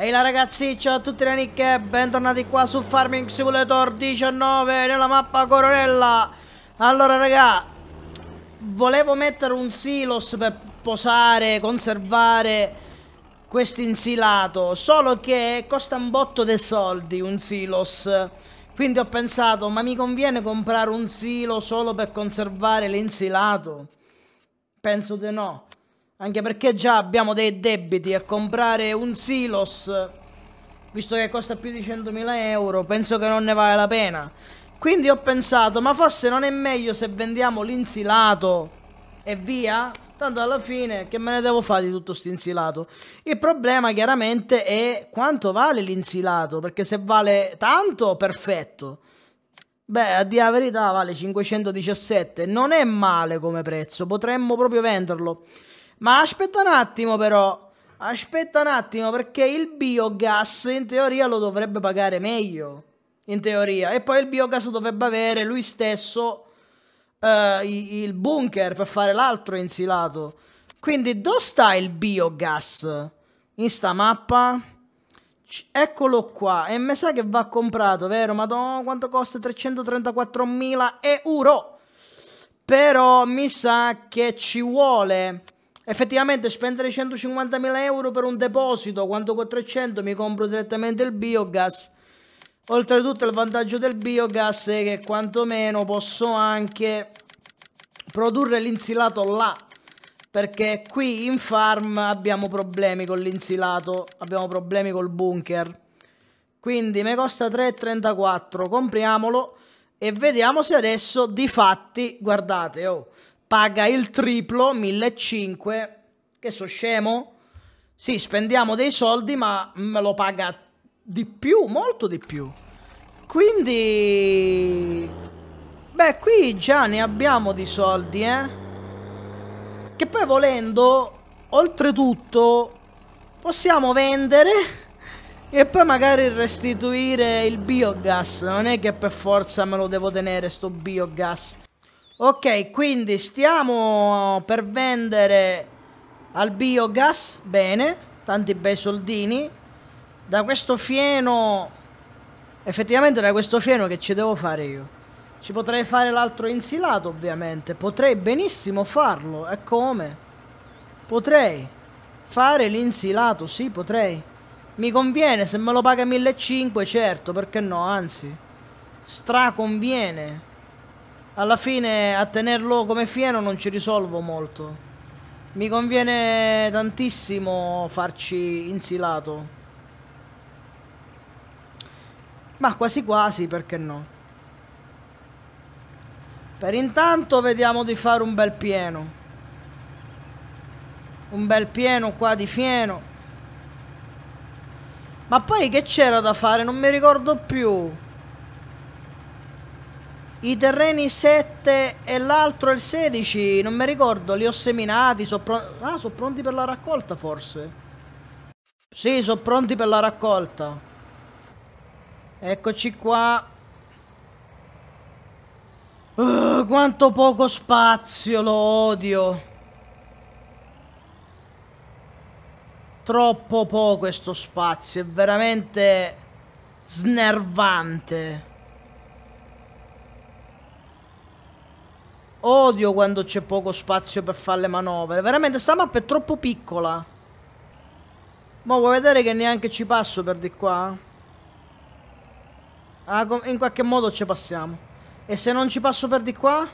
Ehi la ragazzi, ciao a tutti le nicche, bentornati qua su Farming Simulator 19 nella mappa Coronella Allora raga, volevo mettere un silos per posare, conservare questo insilato Solo che costa un botto dei soldi un silos Quindi ho pensato, ma mi conviene comprare un silo solo per conservare l'insilato? Penso di no anche perché già abbiamo dei debiti a comprare un silos, visto che costa più di 100.000 euro, penso che non ne vale la pena. Quindi ho pensato, ma forse non è meglio se vendiamo l'insilato e via? Tanto alla fine che me ne devo fare di tutto sto insilato? Il problema chiaramente è quanto vale l'insilato, perché se vale tanto, perfetto. Beh, a dire la verità vale 517, non è male come prezzo, potremmo proprio venderlo. Ma aspetta un attimo però. Aspetta un attimo perché il biogas in teoria lo dovrebbe pagare meglio. In teoria. E poi il biogas dovrebbe avere lui stesso uh, il bunker per fare l'altro insilato. Quindi dove sta il biogas? In sta mappa? C eccolo qua. E mi sa che va comprato, vero? Madonna, quanto costa? 334.000 euro. Però mi sa che ci vuole Effettivamente spendere 150.000 euro per un deposito quando con 300 mi compro direttamente il biogas. Oltretutto il vantaggio del biogas è che quantomeno posso anche produrre l'insilato là. Perché qui in farm abbiamo problemi con l'insilato, abbiamo problemi col bunker. Quindi mi costa 3,34, compriamolo e vediamo se adesso di fatti, guardate, oh paga il triplo, 1.500, che so scemo? Sì, spendiamo dei soldi, ma me lo paga di più, molto di più. Quindi... Beh, qui già ne abbiamo di soldi, eh. Che poi volendo, oltretutto, possiamo vendere e poi magari restituire il biogas. Non è che per forza me lo devo tenere sto biogas. Ok, quindi stiamo per vendere al biogas, bene, tanti bei soldini. Da questo fieno, effettivamente da questo fieno che ci devo fare io? Ci potrei fare l'altro insilato ovviamente, potrei benissimo farlo, e come? Potrei fare l'insilato, sì potrei. Mi conviene, se me lo paga 1.500 certo, perché no, anzi, straconviene. conviene alla fine a tenerlo come fieno non ci risolvo molto. Mi conviene tantissimo farci insilato. Ma quasi quasi, perché no? Per intanto vediamo di fare un bel pieno. Un bel pieno qua di fieno. Ma poi che c'era da fare? Non mi ricordo più. I terreni 7 e l'altro il 16, non mi ricordo, li ho seminati, sono pronti... Ah, sono pronti per la raccolta forse? Sì, sono pronti per la raccolta. Eccoci qua. Uh, quanto poco spazio, lo odio. Troppo poco questo spazio, è veramente snervante. Odio quando c'è poco spazio per fare le manovre. Veramente sta mappa è troppo piccola. Ma vuoi vedere che neanche ci passo per di qua? Ah, in qualche modo ci passiamo. E se non ci passo per di qua?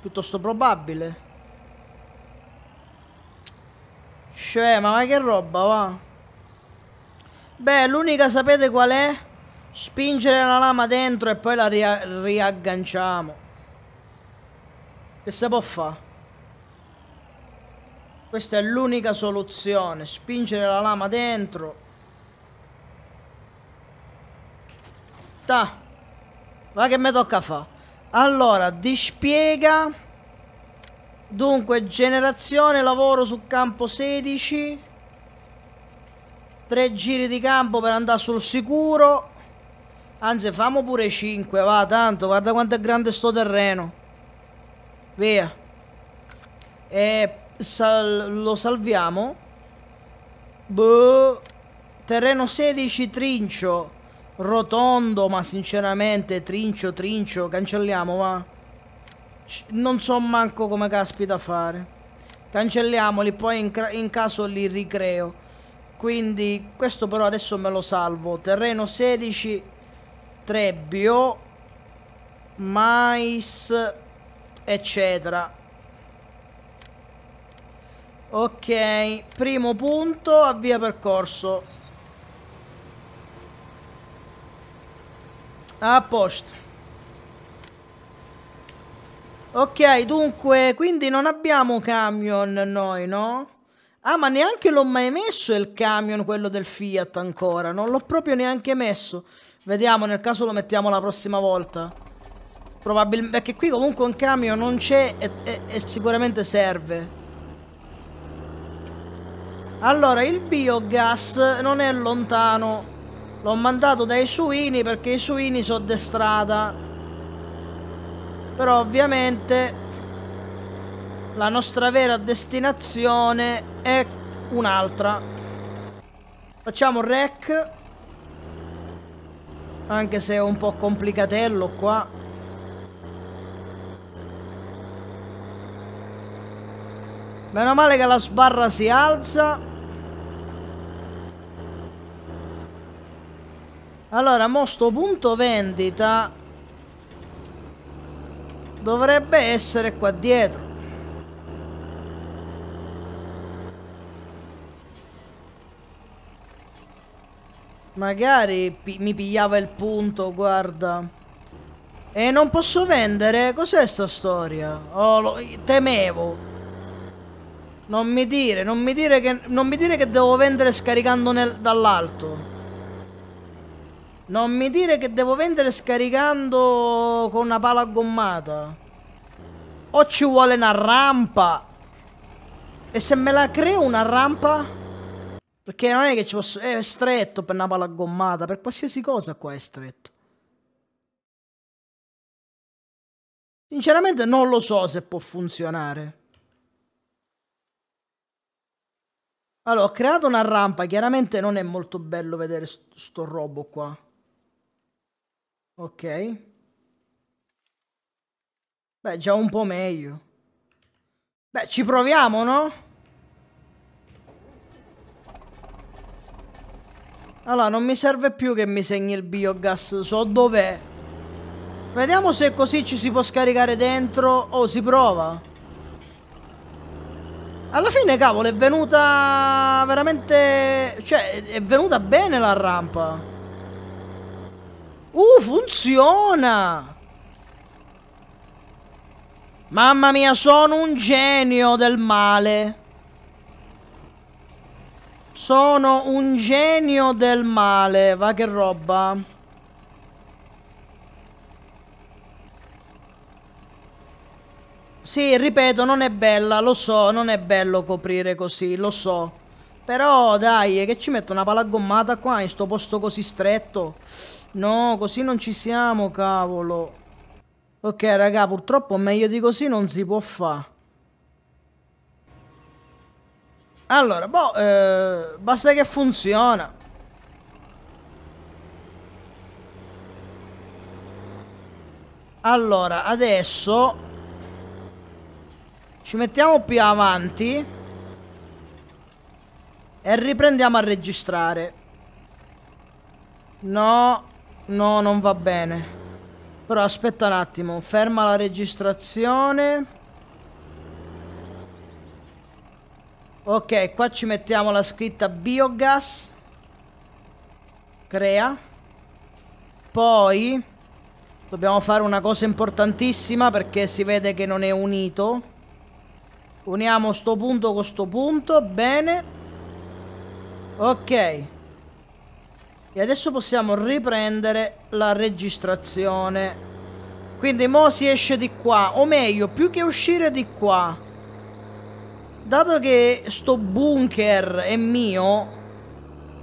Piuttosto probabile. Cioè, ma, ma che roba, va? Beh, l'unica sapete qual è? Spingere la lama dentro e poi la ria riagganciamo. Che si può fare? Questa è l'unica soluzione. Spingere la lama dentro. Ta. Va che mi tocca fa. Allora, dispiega. Dunque, generazione, lavoro sul campo 16. Tre giri di campo per andare sul sicuro. Anzi, famo pure 5, va, tanto. Guarda quanto è grande sto terreno. Via. E sal lo salviamo. Boh. Terreno 16, trincio. Rotondo, ma sinceramente, trincio, trincio. Cancelliamo, va. non so manco come caspita fare. Cancelliamoli, poi in, in caso li ricreo. Quindi questo però adesso me lo salvo. Terreno 16, Trebbio, Mais eccetera. Ok, primo punto, avvia percorso. A posto. Ok, dunque, quindi non abbiamo camion noi, no? Ah, ma neanche l'ho mai messo il camion, quello del Fiat ancora. Non l'ho proprio neanche messo. Vediamo, nel caso lo mettiamo la prossima volta. Probabilmente, perché qui comunque un camion non c'è e, e, e sicuramente serve. Allora, il biogas non è lontano. L'ho mandato dai suini perché i suini sono de strada. Però ovviamente la nostra vera destinazione è un'altra. Facciamo rec. Anche se è un po' complicatello qua. Meno male che la sbarra si alza. Allora, mo sto punto vendita dovrebbe essere qua dietro. Magari pi mi pigliava il punto, guarda. E non posso vendere? Cos'è sta storia? Oh, lo temevo. Non mi dire, non mi dire che, non mi dire che devo vendere scaricando nel, dall'alto. Non mi dire che devo vendere scaricando con una pala gommata. O ci vuole una rampa. E se me la creo una rampa? Perché non è che ci posso... È stretto per una pala gommata. Per qualsiasi cosa qua è stretto. Sinceramente non lo so se può funzionare. Allora, ho creato una rampa, chiaramente non è molto bello vedere st sto robo qua. Ok. Beh, già un po' meglio. Beh, ci proviamo, no? Allora, non mi serve più che mi segni il biogas, so dov'è. Vediamo se così ci si può scaricare dentro. Oh, si prova. Alla fine, cavolo, è venuta veramente... Cioè, è venuta bene la rampa. Uh, funziona! Mamma mia, sono un genio del male. Sono un genio del male. Va che roba. Sì, ripeto, non è bella, lo so, non è bello coprire così, lo so. Però dai, che ci metto una pala gommata qua in sto posto così stretto? No, così non ci siamo, cavolo. Ok, raga, purtroppo meglio di così non si può fare. Allora, boh, eh, basta che funziona. Allora, adesso ci mettiamo più avanti. E riprendiamo a registrare. No, no, non va bene. Però aspetta un attimo, ferma la registrazione. Ok, qua ci mettiamo la scritta biogas. Crea. Poi dobbiamo fare una cosa importantissima perché si vede che non è unito. Uniamo sto punto con sto punto. Bene. Ok. E adesso possiamo riprendere la registrazione. Quindi mo si esce di qua. O meglio, più che uscire di qua. Dato che sto bunker è mio.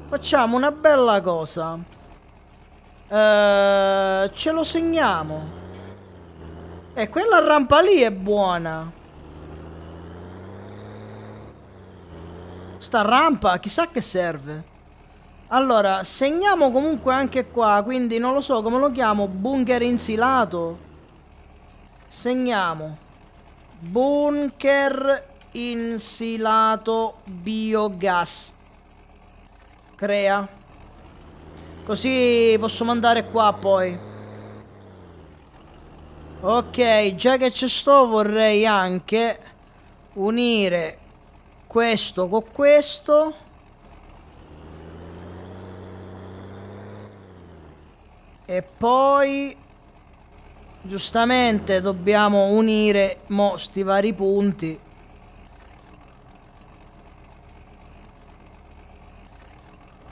Facciamo una bella cosa. Eh, ce lo segniamo. E eh, quella rampa lì è buona. Sta rampa, chissà che serve. Allora, segniamo comunque anche qua, quindi non lo so come lo chiamo, bunker insilato. Segniamo. Bunker insilato biogas. Crea. Così posso mandare qua poi. Ok, già che ci sto vorrei anche unire questo con questo e poi giustamente dobbiamo unire mo sti vari punti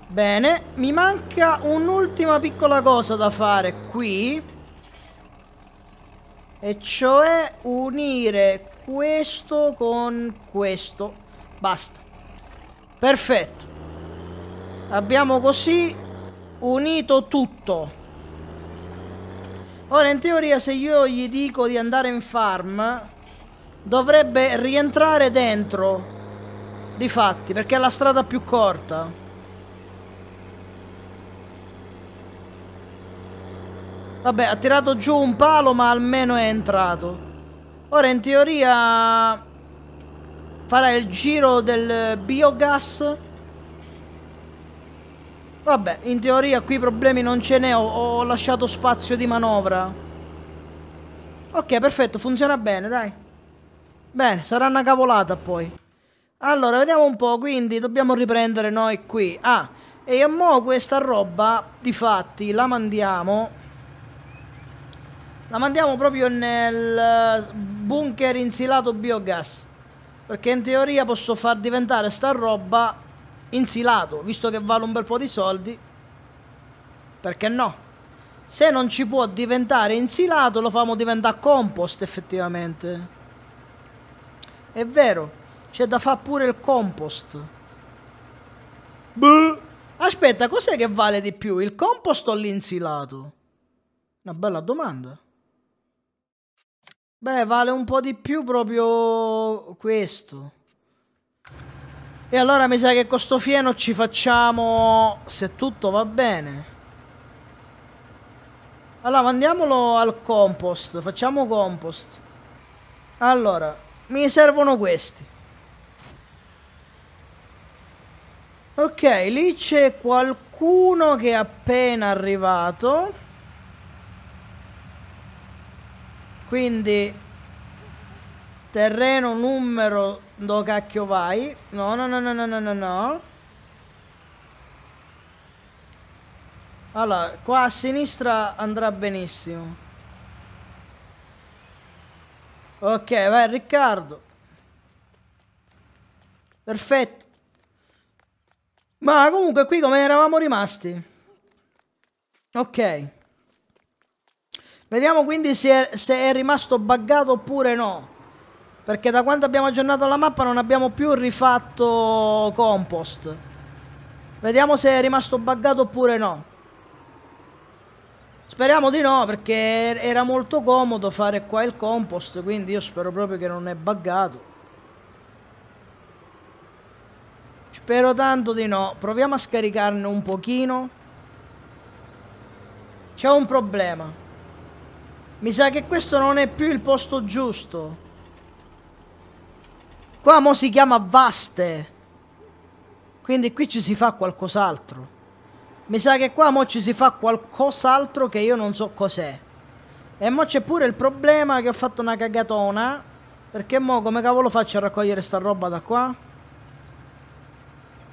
Bene, mi manca un'ultima piccola cosa da fare qui. E cioè unire questo con questo. Basta. Perfetto. Abbiamo così unito tutto. Ora in teoria se io gli dico di andare in farm dovrebbe rientrare dentro. Difatti, perché è la strada più corta. Vabbè, ha tirato giù un palo ma almeno è entrato. Ora in teoria farà il giro del biogas Vabbè, in teoria qui problemi non ce ne ho, ho, lasciato spazio di manovra. Ok, perfetto, funziona bene, dai. Bene, sarà una cavolata poi. Allora, vediamo un po', quindi dobbiamo riprendere noi qui. Ah, e mo questa roba, di fatti, la mandiamo... La mandiamo proprio nel eh, bunker insilato biogas. Perché in teoria posso far diventare sta roba insilato, visto che vale un bel po' di soldi. Perché no? Se non ci può diventare insilato, lo famo diventare compost effettivamente. È vero, c'è da fare pure il compost. Buh. Aspetta, cos'è che vale di più, il compost o l'insilato? Una bella domanda. Beh, vale un po' di più proprio questo. E allora mi sa che con sto fieno ci facciamo, se tutto va bene. Allora, mandiamolo al compost. Facciamo compost. Allora, mi servono questi. Ok, lì c'è qualcuno che è appena arrivato. Quindi terreno numero do cacchio vai. No, no, no, no, no, no, no, Allora, qua a sinistra andrà benissimo. Ok, vai Riccardo. Perfetto. Ma comunque qui come eravamo rimasti. Ok. Vediamo quindi se è, se è rimasto buggato oppure no. Perché da quando abbiamo aggiornato la mappa non abbiamo più rifatto compost. Vediamo se è rimasto buggato oppure no. Speriamo di no perché er-, era molto comodo fare qua il compost quindi io spero proprio che non è buggato. Spero tanto di no. Proviamo a scaricarne un pochino. C'è un problema. Mi sa che questo non è più il posto giusto. Qua mo si chiama Vaste. Quindi qui ci si fa qualcos'altro. Mi sa che qua mo ci si fa qualcos'altro che io non so cos'è. E mo c'è pure il problema che ho fatto una cagatona. Perché mo come cavolo faccio a raccogliere sta roba da qua?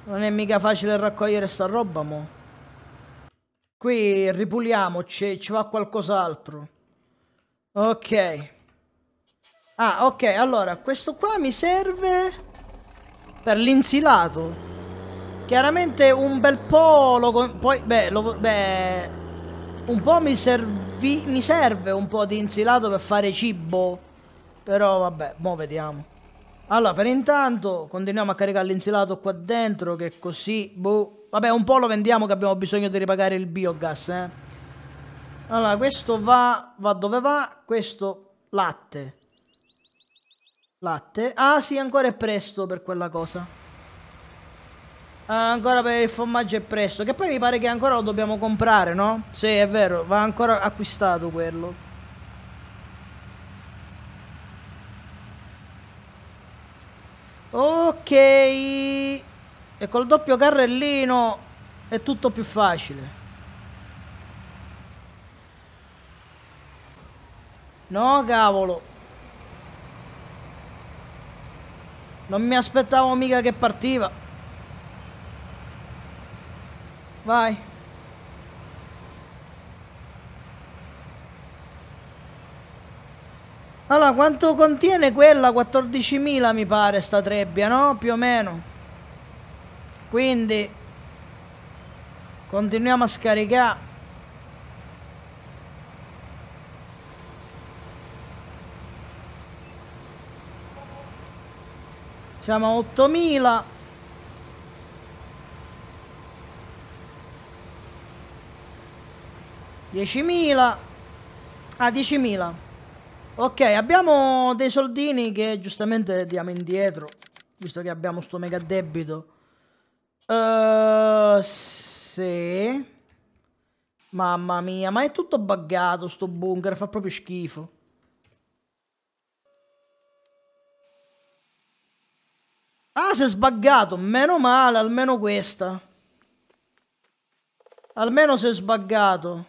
Non è mica facile raccogliere sta roba mo. Qui ripuliamoci, ci va qualcos'altro. Ok. Ah, ok, allora, questo qua mi serve per l'insilato. Chiaramente un bel po' lo... Poi, beh, lo, beh un po' mi, servi, mi serve un po' di insilato per fare cibo. Però, vabbè, mo' vediamo. Allora, per intanto, continuiamo a caricare l'insilato qua dentro, che così, boh. Vabbè, un po' lo vendiamo che abbiamo bisogno di ripagare il biogas, eh. Allora, questo va, va dove va, questo latte. Latte. Ah sì, ancora è presto per quella cosa. Ah, ancora per il formaggio è presto. Che poi mi pare che ancora lo dobbiamo comprare, no? Sì, è vero, va ancora acquistato quello. Ok. E col doppio carrellino è tutto più facile. No, cavolo. Non mi aspettavo mica che partiva. Vai. Allora, quanto contiene quella? 14.000 mi pare sta trebbia, no? Più o meno. Quindi continuiamo a scaricare Siamo a 8000. 10.000 Ah, 10.000 Ok, abbiamo dei soldini che giustamente diamo indietro. Visto che abbiamo sto mega debito. Uh, sì. Mamma mia, ma è tutto buggato sto bunker, fa proprio schifo. Ah, si è sbaggato. Meno male, almeno questa. Almeno si è sbaggato.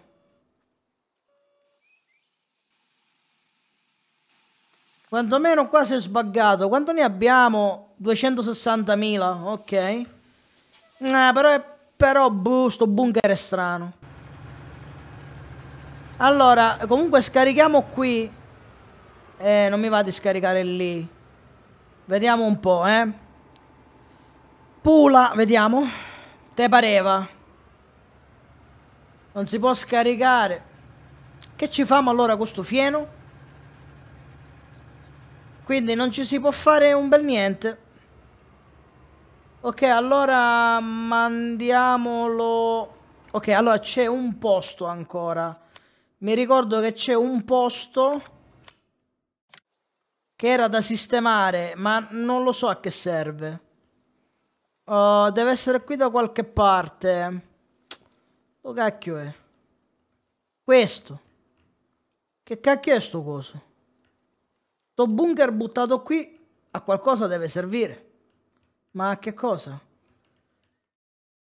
Quanto meno qua si è sbaggato. Quanto ne abbiamo? 260.000, ok. Eh, però, è, però buh, sto bunker è strano. Allora, comunque scarichiamo qui. Eh, non mi va di scaricare lì. Vediamo un po', eh. Pula, vediamo. Te pareva. Non si può scaricare. Che ci famo allora con sto fieno? Quindi non ci si può fare un bel niente. Ok, allora mandiamolo... Ok, allora c'è un posto ancora. Mi ricordo che c'è un posto che era da sistemare, ma non lo so a che serve. Uh, deve essere qui da qualche parte. Lo cacchio è? Questo. Che cacchio è sto coso? Sto bunker buttato qui a qualcosa deve servire. Ma a che cosa?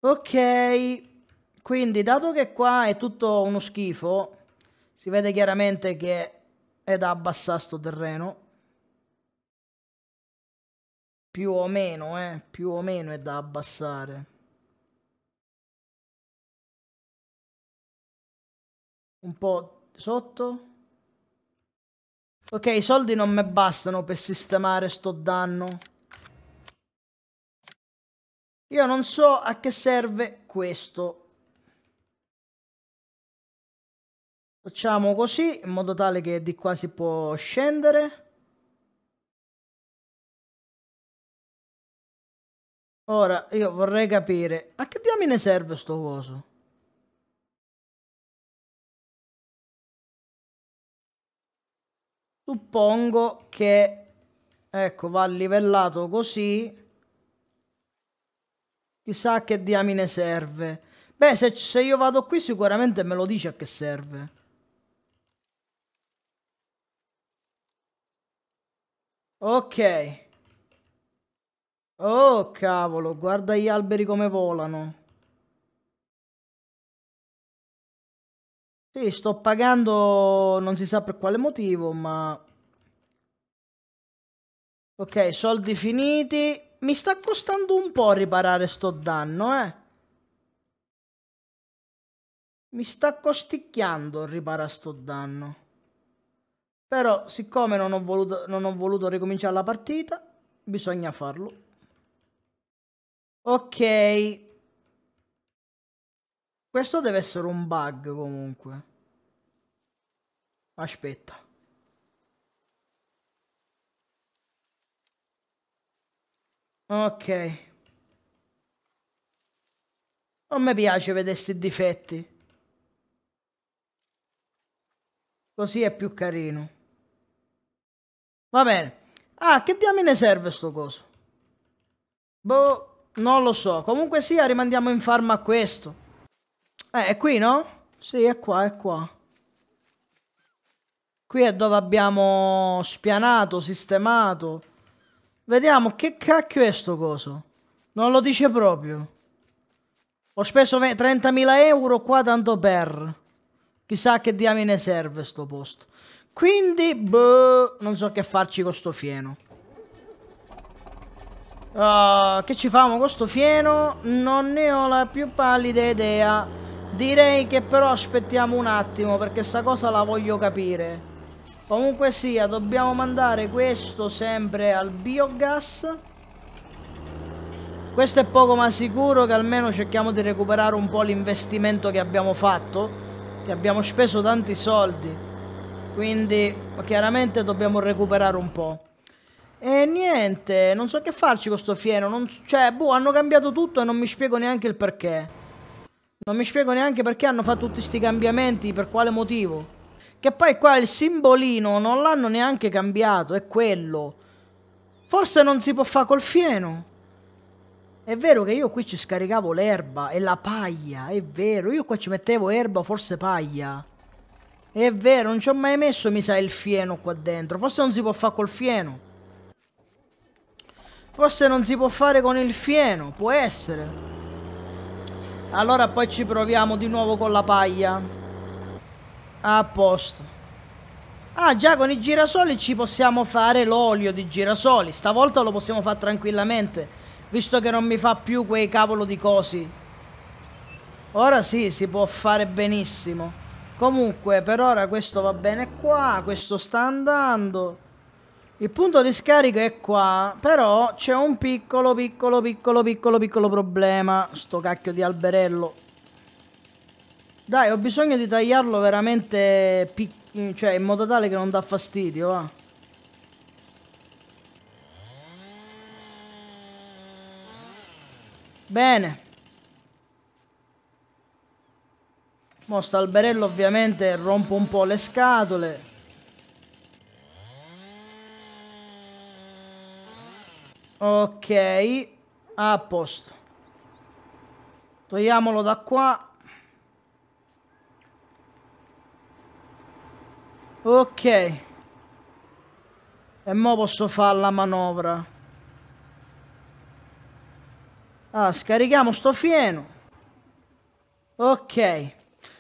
Ok. Quindi, dato che qua è tutto uno schifo, si vede chiaramente che è da abbassare sto terreno. Più o meno, eh, più o meno è da abbassare. Un po' sotto. Ok, i soldi non mi bastano per sistemare sto danno. Io non so a che serve questo. Facciamo così, in modo tale che di qua si può scendere. Ora, io vorrei capire, a che diamine serve sto coso? Suppongo che, ecco, va livellato così. Chissà a che diamine serve. Beh, se, se io vado qui sicuramente me lo dice a che serve. Ok. Oh, cavolo, guarda gli alberi come volano. Sì, sto pagando non si sa per quale motivo, ma... Ok, soldi finiti. Mi sta costando un po' riparare sto danno, eh. Mi sta costicchiando riparare sto danno. Però, siccome non ho voluto, non ho voluto ricominciare la partita, bisogna farlo. Ok. Questo deve essere un bug comunque. Aspetta. Ok. Non mi piace vedere questi difetti. Così è più carino. Va bene. Ah, che diamine serve sto coso? Boh. Non lo so. Comunque sia, rimandiamo in farma questo. Eh, è qui, no? Sì, è qua, è qua. Qui è dove abbiamo spianato, sistemato. Vediamo, che cacchio è sto coso? Non lo dice proprio. Ho speso 30.000 euro qua tanto per... Chissà che diamine serve sto posto. Quindi, boh, non so che farci con sto fieno. Uh, che ci famo con questo fieno? Non ne ho la più pallida idea. Direi che però aspettiamo un attimo perché sta cosa la voglio capire. Comunque sia, dobbiamo mandare questo sempre al biogas. Questo è poco ma sicuro che almeno cerchiamo di recuperare un po' l'investimento che abbiamo fatto, che abbiamo speso tanti soldi. Quindi chiaramente dobbiamo recuperare un po'. E niente, non so che farci con sto fieno, non, cioè, boh, hanno cambiato tutto e non mi spiego neanche il perché. Non mi spiego neanche perché hanno fatto tutti questi cambiamenti, per quale motivo. Che poi qua il simbolino non l'hanno neanche cambiato, è quello. Forse non si può fare col fieno. È vero che io qui ci scaricavo l'erba e la paglia, è vero. Io qua ci mettevo erba, forse paglia. È vero, non ci ho mai messo, mi sa, il fieno qua dentro. Forse non si può fare col fieno. Forse non si può fare con il fieno, può essere. Allora poi ci proviamo di nuovo con la paglia. A posto. Ah già con i girasoli ci possiamo fare l'olio di girasoli. Stavolta lo possiamo fare tranquillamente. Visto che non mi fa più quei cavolo di cosi. Ora sì, si può fare benissimo. Comunque per ora questo va bene qua. Questo sta andando. Il punto di scarico è qua, però c'è un piccolo, piccolo, piccolo, piccolo, piccolo problema. Sto cacchio di alberello. Dai, ho bisogno di tagliarlo veramente cioè in modo tale che non dà fastidio, va. Bene. Mo' sta alberello ovviamente rompo un po' le scatole. Ok, a posto. Togliamolo da qua. Ok. E mo posso fare la manovra. Ah, scarichiamo sto fieno. Ok.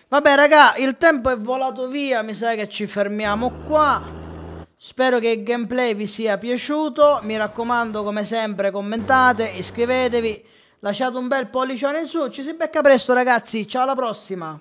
Vabbè, raga, il tempo è volato via. Mi sa che ci fermiamo qua. Spero che il gameplay vi sia piaciuto, mi raccomando come sempre commentate, iscrivetevi, lasciate un bel pollicione in su, ci si becca presto ragazzi, ciao alla prossima!